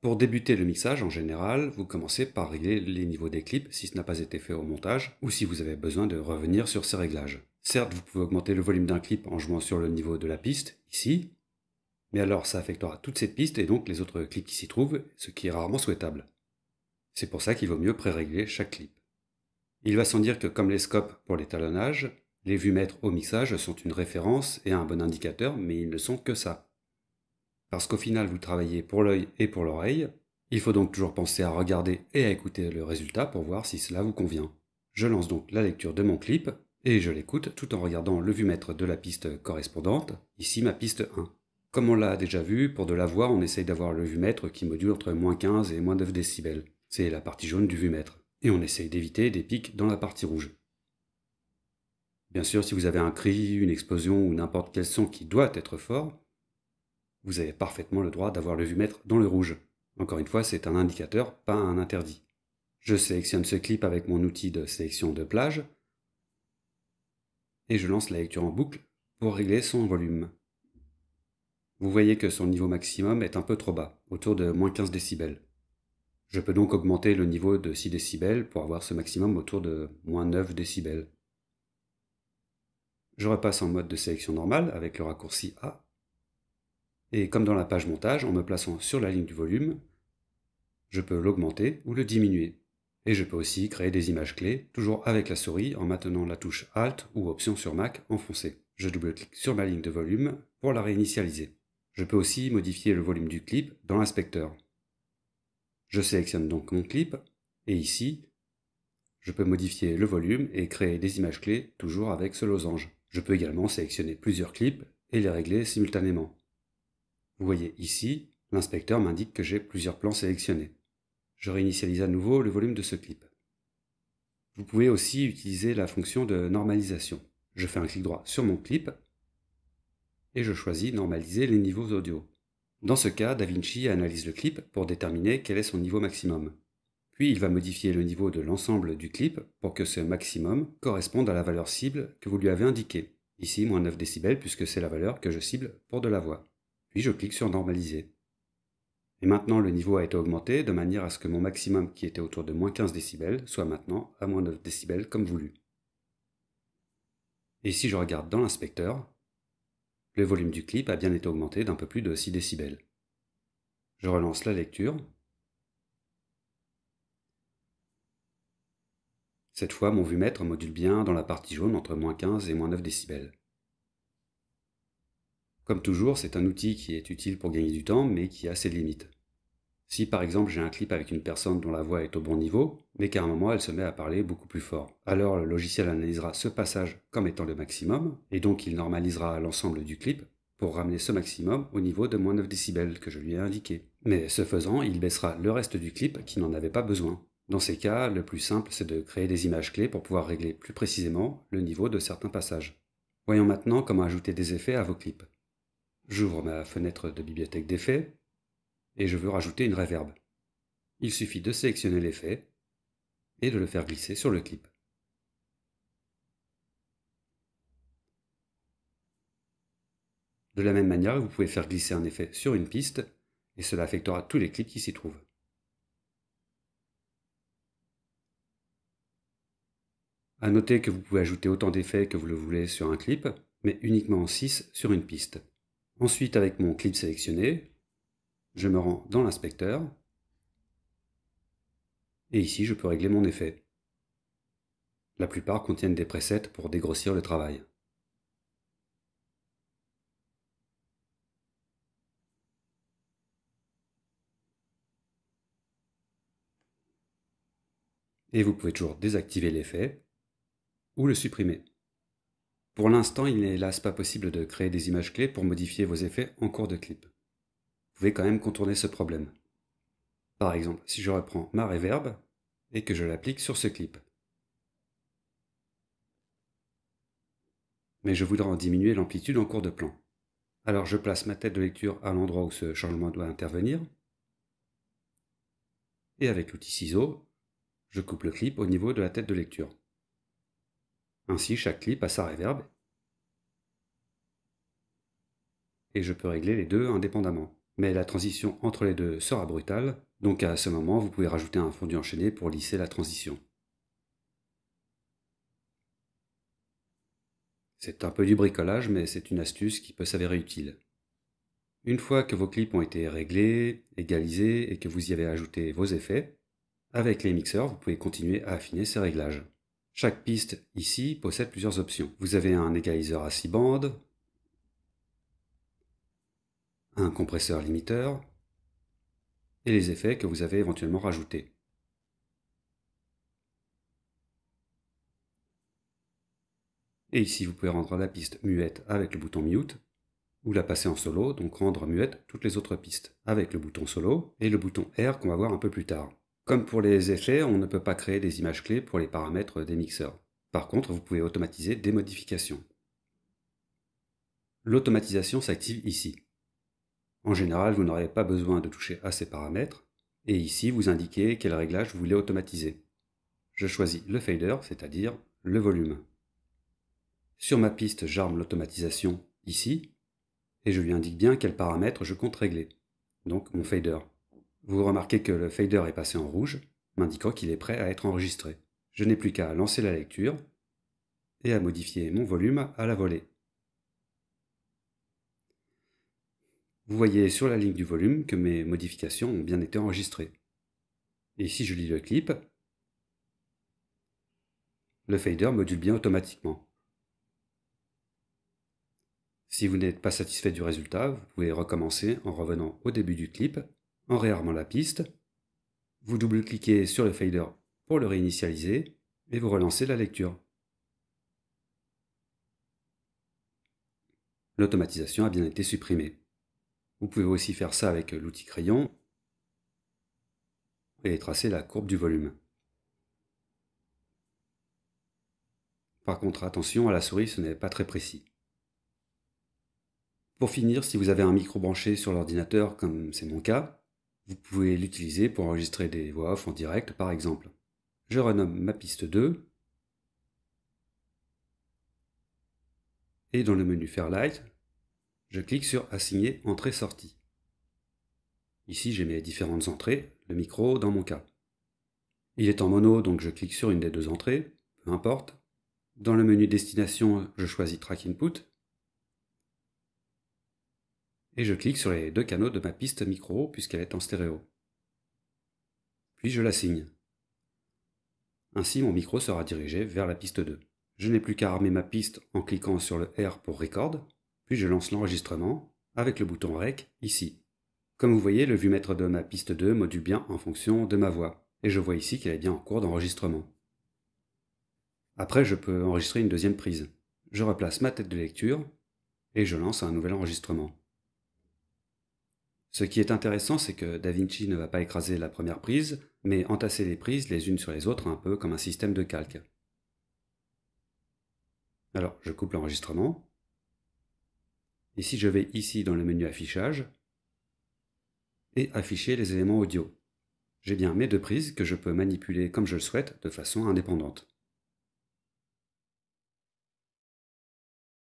Pour débuter le mixage, en général, vous commencez par régler les niveaux des clips si ce n'a pas été fait au montage ou si vous avez besoin de revenir sur ces réglages. Certes, vous pouvez augmenter le volume d'un clip en jouant sur le niveau de la piste, ici, mais alors ça affectera toutes ces pistes et donc les autres clips qui s'y trouvent, ce qui est rarement souhaitable. C'est pour ça qu'il vaut mieux pré-régler chaque clip. Il va sans dire que comme les scopes pour l'étalonnage, les vues mètres au mixage sont une référence et un bon indicateur, mais ils ne sont que ça parce qu'au final vous travaillez pour l'œil et pour l'oreille. Il faut donc toujours penser à regarder et à écouter le résultat pour voir si cela vous convient. Je lance donc la lecture de mon clip et je l'écoute tout en regardant le vumètre de la piste correspondante, ici ma piste 1. Comme on l'a déjà vu, pour de la voix, on essaye d'avoir le vumètre qui module entre moins 15 et moins 9 décibels. C'est la partie jaune du vumètre. Et on essaye d'éviter des pics dans la partie rouge. Bien sûr, si vous avez un cri, une explosion ou n'importe quel son qui doit être fort, vous avez parfaitement le droit d'avoir le vu mètre dans le rouge. Encore une fois, c'est un indicateur, pas un interdit. Je sélectionne ce clip avec mon outil de sélection de plage et je lance la lecture en boucle pour régler son volume. Vous voyez que son niveau maximum est un peu trop bas, autour de moins 15 décibels. Je peux donc augmenter le niveau de 6 décibels pour avoir ce maximum autour de moins 9 décibels. Je repasse en mode de sélection normale avec le raccourci A et comme dans la page montage, en me plaçant sur la ligne du volume, je peux l'augmenter ou le diminuer. Et je peux aussi créer des images clés, toujours avec la souris en maintenant la touche Alt ou Option sur Mac enfoncée. Je double-clique sur ma ligne de volume pour la réinitialiser. Je peux aussi modifier le volume du clip dans l'inspecteur. Je sélectionne donc mon clip, et ici, je peux modifier le volume et créer des images clés toujours avec ce losange. Je peux également sélectionner plusieurs clips et les régler simultanément. Vous voyez ici, l'inspecteur m'indique que j'ai plusieurs plans sélectionnés. Je réinitialise à nouveau le volume de ce clip. Vous pouvez aussi utiliser la fonction de normalisation. Je fais un clic droit sur mon clip et je choisis normaliser les niveaux audio. Dans ce cas, DaVinci analyse le clip pour déterminer quel est son niveau maximum. Puis il va modifier le niveau de l'ensemble du clip pour que ce maximum corresponde à la valeur cible que vous lui avez indiquée. Ici, moins 9 décibels puisque c'est la valeur que je cible pour de la voix puis je clique sur normaliser. Et maintenant le niveau a été augmenté de manière à ce que mon maximum qui était autour de moins 15 décibels soit maintenant à moins 9 décibels comme voulu. Et si je regarde dans l'inspecteur, le volume du clip a bien été augmenté d'un peu plus de 6 décibels. Je relance la lecture. Cette fois, mon vu-mètre module bien dans la partie jaune entre moins 15 et moins 9 décibels. Comme toujours, c'est un outil qui est utile pour gagner du temps, mais qui a ses limites. Si par exemple j'ai un clip avec une personne dont la voix est au bon niveau, mais qu'à un moment elle se met à parler beaucoup plus fort, alors le logiciel analysera ce passage comme étant le maximum, et donc il normalisera l'ensemble du clip pour ramener ce maximum au niveau de moins 9 décibels que je lui ai indiqué. Mais ce faisant, il baissera le reste du clip qui n'en avait pas besoin. Dans ces cas, le plus simple, c'est de créer des images clés pour pouvoir régler plus précisément le niveau de certains passages. Voyons maintenant comment ajouter des effets à vos clips. J'ouvre ma fenêtre de bibliothèque d'effets et je veux rajouter une réverbe. Il suffit de sélectionner l'effet et de le faire glisser sur le clip. De la même manière, vous pouvez faire glisser un effet sur une piste et cela affectera tous les clips qui s'y trouvent. A noter que vous pouvez ajouter autant d'effets que vous le voulez sur un clip, mais uniquement 6 sur une piste. Ensuite, avec mon clip sélectionné, je me rends dans l'inspecteur. Et ici, je peux régler mon effet. La plupart contiennent des presets pour dégrossir le travail. Et vous pouvez toujours désactiver l'effet ou le supprimer. Pour l'instant, il n'est hélas pas possible de créer des images clés pour modifier vos effets en cours de clip. Vous pouvez quand même contourner ce problème. Par exemple, si je reprends ma reverb et que je l'applique sur ce clip. Mais je voudrais en diminuer l'amplitude en cours de plan. Alors je place ma tête de lecture à l'endroit où ce changement doit intervenir. Et avec l'outil ciseau, je coupe le clip au niveau de la tête de lecture. Ainsi, chaque clip a sa reverb et je peux régler les deux indépendamment. Mais la transition entre les deux sera brutale, donc à ce moment, vous pouvez rajouter un fondu enchaîné pour lisser la transition. C'est un peu du bricolage, mais c'est une astuce qui peut s'avérer utile. Une fois que vos clips ont été réglés, égalisés et que vous y avez ajouté vos effets, avec les mixeurs, vous pouvez continuer à affiner ces réglages. Chaque piste ici possède plusieurs options. Vous avez un égaliseur à 6 bandes, un compresseur limiteur et les effets que vous avez éventuellement rajoutés. Et ici, vous pouvez rendre la piste muette avec le bouton mute ou la passer en solo, donc rendre muette toutes les autres pistes avec le bouton solo et le bouton R qu'on va voir un peu plus tard. Comme pour les effets, on ne peut pas créer des images clés pour les paramètres des mixeurs. Par contre, vous pouvez automatiser des modifications. L'automatisation s'active ici. En général, vous n'aurez pas besoin de toucher à ces paramètres, et ici vous indiquez quel réglage vous voulez automatiser. Je choisis le fader, c'est-à-dire le volume. Sur ma piste, j'arme l'automatisation ici, et je lui indique bien quels paramètres je compte régler, donc mon fader. Vous remarquez que le fader est passé en rouge, m'indiquant qu'il est prêt à être enregistré. Je n'ai plus qu'à lancer la lecture et à modifier mon volume à la volée. Vous voyez sur la ligne du volume que mes modifications ont bien été enregistrées. Et si je lis le clip, le fader module bien automatiquement. Si vous n'êtes pas satisfait du résultat, vous pouvez recommencer en revenant au début du clip en réarmant la piste. Vous double-cliquez sur le fader pour le réinitialiser et vous relancez la lecture. L'automatisation a bien été supprimée. Vous pouvez aussi faire ça avec l'outil crayon et tracer la courbe du volume. Par contre, attention, à la souris, ce n'est pas très précis. Pour finir, si vous avez un micro branché sur l'ordinateur, comme c'est mon cas, vous pouvez l'utiliser pour enregistrer des voix off en direct par exemple. Je renomme ma piste 2 et dans le menu Fairlight, je clique sur Assigner entrée-sortie. Ici, j'ai mes différentes entrées, le micro dans mon cas. Il est en mono, donc je clique sur une des deux entrées, peu importe. Dans le menu Destination, je choisis Track Input et je clique sur les deux canaux de ma piste micro puisqu'elle est en stéréo. Puis je la signe. Ainsi mon micro sera dirigé vers la piste 2. Je n'ai plus qu'à armer ma piste en cliquant sur le R pour record, puis je lance l'enregistrement avec le bouton REC ici. Comme vous voyez, le vue-mètre de ma piste 2 module bien en fonction de ma voix, et je vois ici qu'elle est bien en cours d'enregistrement. Après, je peux enregistrer une deuxième prise. Je replace ma tête de lecture et je lance un nouvel enregistrement. Ce qui est intéressant, c'est que Da Vinci ne va pas écraser la première prise, mais entasser les prises les unes sur les autres un peu comme un système de calque. Alors, je coupe l'enregistrement. Ici, je vais ici dans le menu affichage, et afficher les éléments audio. J'ai bien mes deux prises que je peux manipuler comme je le souhaite de façon indépendante.